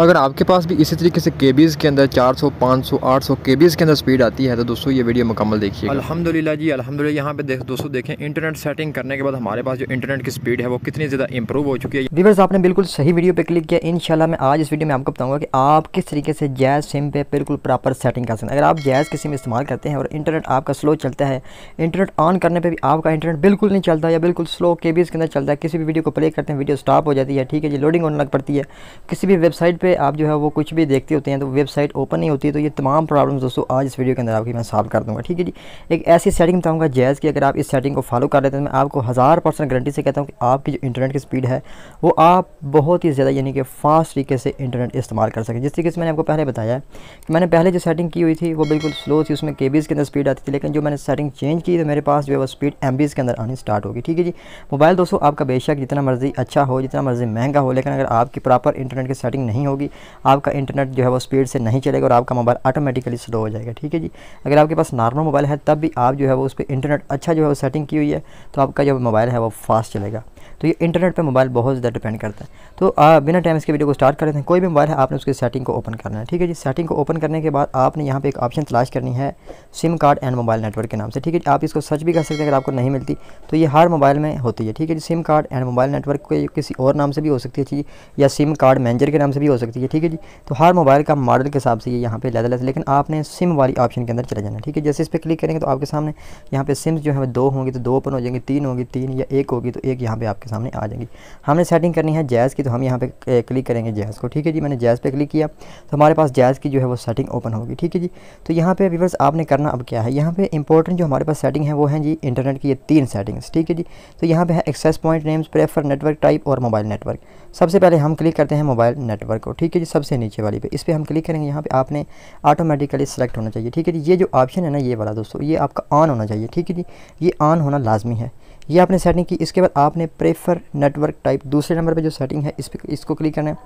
अगर आपके पास भी इसी तरीके से के के अंदर 400, 500, 800 के के अंदर स्पीड आती है तो दोस्तों ये वीडियो मुकम्मल देखिए अल्हम्दुलिल्लाह जी अल्हम्दुलिल्लाह यहाँ पे देख दोस्तों देखें इंटरनेट सेटिंग करने के बाद हमारे पास जो इंटरनेट की स्पीड है वो कितनी ज़्यादा इंप्रूव हो चुकी है दिवस आपने बिल्कुल सही वीडियो पर क्लिक किया इन मैं आज इस वीडियो में आपको बताऊँगा कि आप किस तरीके से जैज़ सिम पे बिल्कुल प्रॉपर सेटिंग कर सकते हैं अगर आप जैज़ की सिम इस्तेमाल करते हैं और इंटरनेट आपका स्लो चलता है इंटरनेट ऑन करने पर भी आपका इंटरनेट बिल्कुल नहीं चलता या बिल्कुल स्लो के के अंदर चलता है किसी भी वीडियो को प्ले करते हैं वीडियो स्टॉप हो जाती है ठीक है जी लोडिंग होने लग पड़ती है किसी भी वेबसाइट पे आप जो है वो कुछ भी देखते होते हैं तो वेबसाइट ओपन नहीं होती तो ये तमाम प्रॉब्लम्स दोस्तों आज इस वीडियो के अंदर आपकी मैं सॉल्व कर दूँगा ठीक है जी एक ऐसी सेटिंग बताऊँगा जैज़ की अगर आप इस सेटिंग को फॉलो कर लेते हैं तो मैं आपको हज़ार परसेंट गारंटी से कहता हूँ कि आपकी जो इंटरनेट की स्पीड है वो आप बहुत ही ज़्यादा यानी कि फास्ट तरीके से इंटरनेट इस्तेमाल कर सकें जिस तरीके से मैंने आपको पहले बताया कि मैंने पहले जो सेटिंग की हुई थी वो बिल्कुल स्लो थी उसमें के के अंदर स्पीड आती थी लेकिन जो मैंने सेटिंग चेंज की तो मेरे पास जो है वो स्पीड एम के अंदर आनी स्टार्ट होगी ठीक है जी मोबाइल दोस्तों आपका बेशक जितना मर्ज़ी अच्छा हो जितना मर्ज़ी महंगा हो लेकिन अगर आपकी प्रॉपर इंटरनेट की सेटिंग नहीं होगी होगी आपका इंटरनेट जो है वो स्पीड से नहीं चलेगा और आपका मोबाइल ऑटोमेटिकली स्लो हो जाएगा ठीक है जी अगर आपके पास नॉर्मल मोबाइल है तब भी आप जो है वो उस पर इंटरनेट अच्छा जो है वो सेटिंग की हुई है तो आपका जो मोबाइल है वो फास्ट चलेगा तो ये इंटरनेट पर मोबाइल बहुत ज़्यादा डिपेंड करता है तो आ, बिना टाइम इसके वीडियो को स्टार्ट कर लेते हैं कोई भी मोबाइल है आपने उसकी सेटिंग को ओपन करना है ठीक है जी सेटिंग को ओपन करने के बाद आपने यहाँ पर एक ऑप्शन तलाश करनी है SIM card and mobile network के नाम से ठीक है आप इसको सर्च भी कर सकते हैं अगर आपको नहीं मिलती तो ये हर मोबाइल में होती है ठीक है जी SIM card and mobile network को किसी और नाम से भी हो सकती है चीज़ या सिम कार्ड मैनेजर के नाम से भी हो सकती है ठीक है जी तो हर मोबाइल का मॉडल के हिसाब से ये यहाँ पे लेदर लेते लेकिन आपने सिम वाली ऑप्शन के अंदर चले जाना ठीक है जैसे इस पर क्लिक करेंगे तो आपके सामने यहाँ पे सिम्स जो है दो होंगे तो दो ओपन हो जाएंगे तीन होंगी तीन या एक होगी तो एक यहाँ पे आपके आपके सामने आ जाएंगी हमने सेटिंग करनी है जैज़ की तो हम यहाँ पे क्लिक करेंगे जैज़ को ठीक है जी मैंने जैज़ पे क्लिक किया तो हमारे पास जैज़ की जो है वो सेटिंग ओपन होगी ठीक है जी तो यहाँ पे व्यूवर्स आपने करना अब क्या है यहाँ पे इंपॉर्टेंट जो हमारे पास सेटिंग है वो है जी इंटरनेट की ये तीन सेटिंग्स ठीक है जी तो यहाँ पर है access point names prefer network type और मोबाइल नेटवर्क सबसे पहले हम क्लिक करते हैं मोबाइल नेटवर्क को ठीक है जी सबसे नीचे वाली पे इस पर हम क्लिक करेंगे यहाँ पे आपने ऑटोमेटिकली सेलेक्ट होना चाहिए ठीक है जी ये जो ऑप्शन है ना ये वाला दोस्तों ये आपका ऑन होना चाहिए ठीक है जी ये ऑन होना लाजमी है ये आपने सेटिंग की इसके बाद आपने प्रेफर नेटवर्क टाइप दूसरे नंबर पे जो सेटिंग है इस पर इसको क्लिक करना है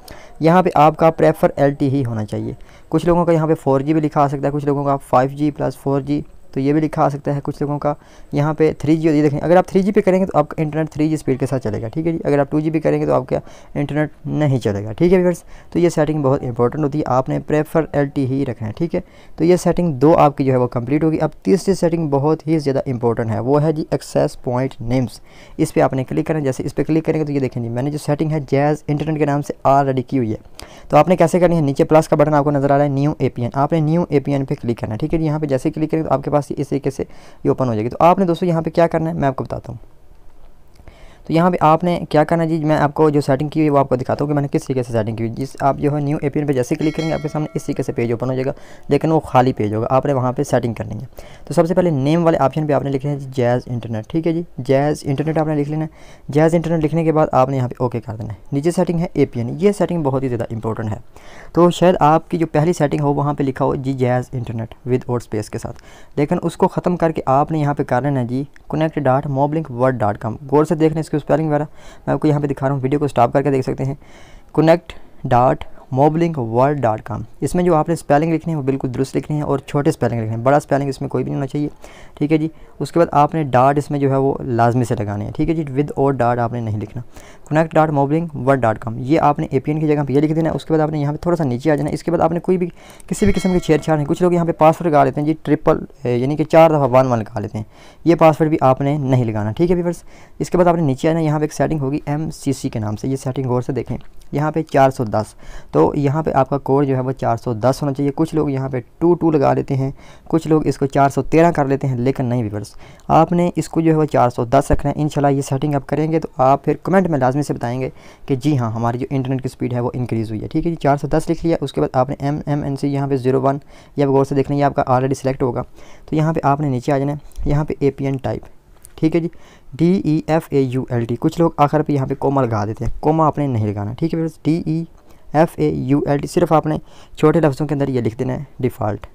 यहाँ पे आपका प्रेफर एल ही होना चाहिए कुछ लोगों का यहाँ पे फोर भी लिखा आ सकता है कुछ लोगों का five G plus four G तो ये भी लिखा आ सकता है कुछ लोगों का यहाँ पे थ्री जी ये देखें अगर आप थ्री जी पे करेंगे तो आपका इंटरनेट थ्री जी स्पीड के साथ चलेगा ठीक है जी अगर आप टू जी करेंगे तो आपका इंटरनेट नहीं चलेगा ठीक है व्यवर्स तो ये सेटिंग बहुत इंपॉर्टेंट होती है आपने प्रेफर एल ही रखना है ठीक है तो ये सेटिंग दो आपकी जो है वो कम्प्लीट होगी अब तीसरी सेटिंग बहुत ही ज़्यादा इंपॉर्टेंट है वो है जी एक्सेस पॉइंट नेम्स इस पर आपने क्लिक करना जैसे इस पर क्लिक करेंगे तो ये देखें जी मैंने जो सेटिंग है जैज़ इंटरनेट के नाम से ऑलरेडी की हुई है तो आपने कैसे करनी है नीचे प्लस का बटन आपको नजर आ रहा है न्यू ए आपने न्यू ए पे क्लिक करना है ठीक है यहाँ पर जैसे क्लिक करेंगे तो आपके पास पास इस तरीके से ये ओपन हो जाएगी तो आपने दोस्तों यहाँ पर क्या करना है मैं आपको बताता हूँ तो यहाँ पे आपने क्या करना जी मैं आपको जो सेटिंग की हुई वो आपको दिखाता हूँ कि मैंने किस तरीके से सेटिंग की हुई जिस आप जो है न्यू एन पर जैसे क्लिक करेंगे आपके सामने इस तरीके से पेज ओपन हो जाएगा लेकिन वो खाली पेज होगा आपने वहाँ पर सेटिंग करनी है तो सबसे पहले नेम वाले ऑप्शन पर आपने लिखना है जैज़ इंटरनेट ठीक है जी जैज़ इंटरनेट आपने लिख लेना है जैज़ इंटरनेट लिखने के बाद आपने यहाँ पर ओके कर देना है नीचे सेटिंग है ए ये सेटिंग बहुत ही ज़्यादा इंपॉर्टेंट है तो शायद आपकी जो पहली सेटिंग हो वहाँ पर लिखा हो जी जैज़ इंटरनेट विद और स्पेस के साथ लेकिन उसको ख़त्म करके आपने यहाँ पर कर लेना जी connect dot Mobilink world dot com गौर से देखने इसके स्पेलिंग वगैरह मैं आपको यहाँ पे दिखा रहा हूँ वीडियो को स्टॉप करके देख सकते हैं connect dot Mobilink world dot com इसमें जो आपने स्पेलिंग लिखनी है वो बिल्कुल दुरुस्त लिखनी है और छोटे स्पेलिंग लिखने हैं बड़ा स्पेलिंग इसमें कोई भी नहीं होना चाहिए ठीक है जी उसके बाद आपने डॉट इसमें जो है वो लाजमी से लगाने हैं ठीक है जी विद और डॉट आपने नहीं लिखना connect dot Mobilink world dot com ये आपने ए पी एन की जगह पर यह लिख देना है उसके बाद आपने यहाँ पर थोड़ा सा नीचे आ जाना इसके बाद आपने कोई भी किसी भी किस्म की छेड़छाड़ नहीं कुछ लोग यहाँ पर पासवर्ड लगा लेते हैं जी ट्रिपल यानी कि चार दफ़ा वन वन लगा लेते हैं ये पासवर्ड भी आपने नहीं लगाना ठीक है बस इसके बाद आपने नीचे आना यहाँ पर एक सेटिंग होगी एम सी सी के नाम से ये सेटिंग और से देखें यहाँ पर चार सौ दस तो तो यहाँ पे आपका कोर जो है वो 410 होना चाहिए कुछ लोग यहाँ पे टू टू लगा लेते हैं कुछ लोग इसको 413 कर लेते हैं लेकिन नहीं वीवर्स आपने इसको जो है वो 410 रखना है इंशाल्लाह ये सेटिंग आप करेंगे तो आप फिर कमेंट में लाजमी से बताएंगे कि जी हाँ हमारी जो इंटरनेट की स्पीड है वो इंक्रीज़ हुई है ठीक है जी चार लिख लिया उसके बाद आपने एम एम एन सी यहाँ पर जीरो वन या गौर से देखना ये आपका ऑलरेडी सेलेक्ट होगा तो यहाँ पर आपने नीचे आ जाना है यहाँ पर ए पी एन टाइप ठीक है जी D E F A U L T कुछ लोग आखिर पे यहाँ पे कोमा लगा देते हैं कोमा आपने नहीं लगाना ठीक है D E F A U L T सिर्फ आपने छोटे लफ्ज़ों के अंदर ये लिख देना है डिफ़ाल्ट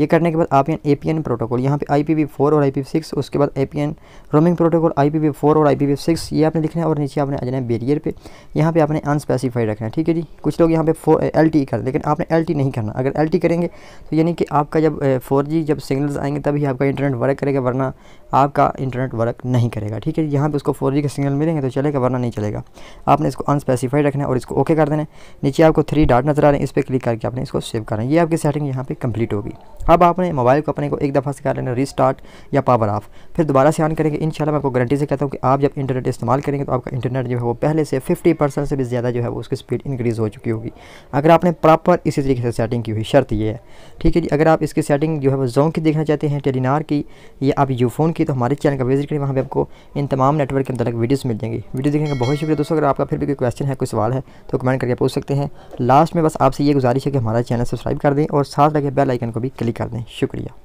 ये करने के बाद आप यहाँ ए पी एन प्रोटोकॉल यहाँ पे आई पी वी फोर और आई पी वी सिक्स उसके बाद A P N roaming protocol I P V four और आई पी वी सिक्स ये आपने लिखना है और नीचे आपने आ जाना है बेरियर पे यहाँ पे आपने अनस्पेसिफाइड रखना है ठीक है जी कुछ लोग यहाँ पे फोर एल टी कर लेकिन आपने एल टी नहीं करना अगर एल टी करेंगे तो यानी कि आपका जब फोर जी जब सिग्नल्स आएंगे तभी आपका इंटरनेट वर्क करेगा वरना आपका इंटरनेट वर्क नहीं करेगा ठीक है यहाँ पर उसको फोर जी के सिग्नल मिलेंगे तो चलेगा वरना नहीं चलेगा आपने इसको अनस्पेसिफाइड रखना है और इसको ओके कर देना है नीचे आपको थ्री डाट नजर आ रहे हैं इस पर क्लिक करके आपने इसको सेव करना है ये आपकी सेटिंग यहाँ पर कंप्लीट होगी अब आपने मोबाइल को अपने को एक दफ़ा से कर लेना रिस्टार्ट या पावर ऑफ फिर दोबारा से ऑन करेंगे इन मैं आपको गारंटी से कहता हूँ कि आप जब इंटरनेट इस्तेमाल करेंगे तो आपका इंटरनेट जो है वो पहले से फिफ्टी परसेंट से भी ज़्यादा जो है वो उसकी स्पीड इंक्रीज़ हो चुकी होगी अगर आपने प्रॉपर इसी तरीके से सेटिंग की हुई शर्त ये है ठीक है जी अगर आप इसकी सेटिंग जो है वो जो की देखना चाहते हैं टेलीनार की या आप यूफोन की तो हमारे चैनल का विजिट करें वहाँ पर आपको इन तमाम नेटवर्क के अंदर वीडियोज़ मिल जाएंगी वीडियो देखने का बहुत शुक्रिया दोस्तों अगर आपका फिर भी कोई क्वेश्चन है कोई सवाल है तो कमेंट करके पूछ सकते हैं लास्ट में बस आपसे ये गुजारिश है कि हमारा चैनल सब्सक्राइब कर दें और साथ लगे बेल आइकन को भी क्लिक कर दें शुक्रिया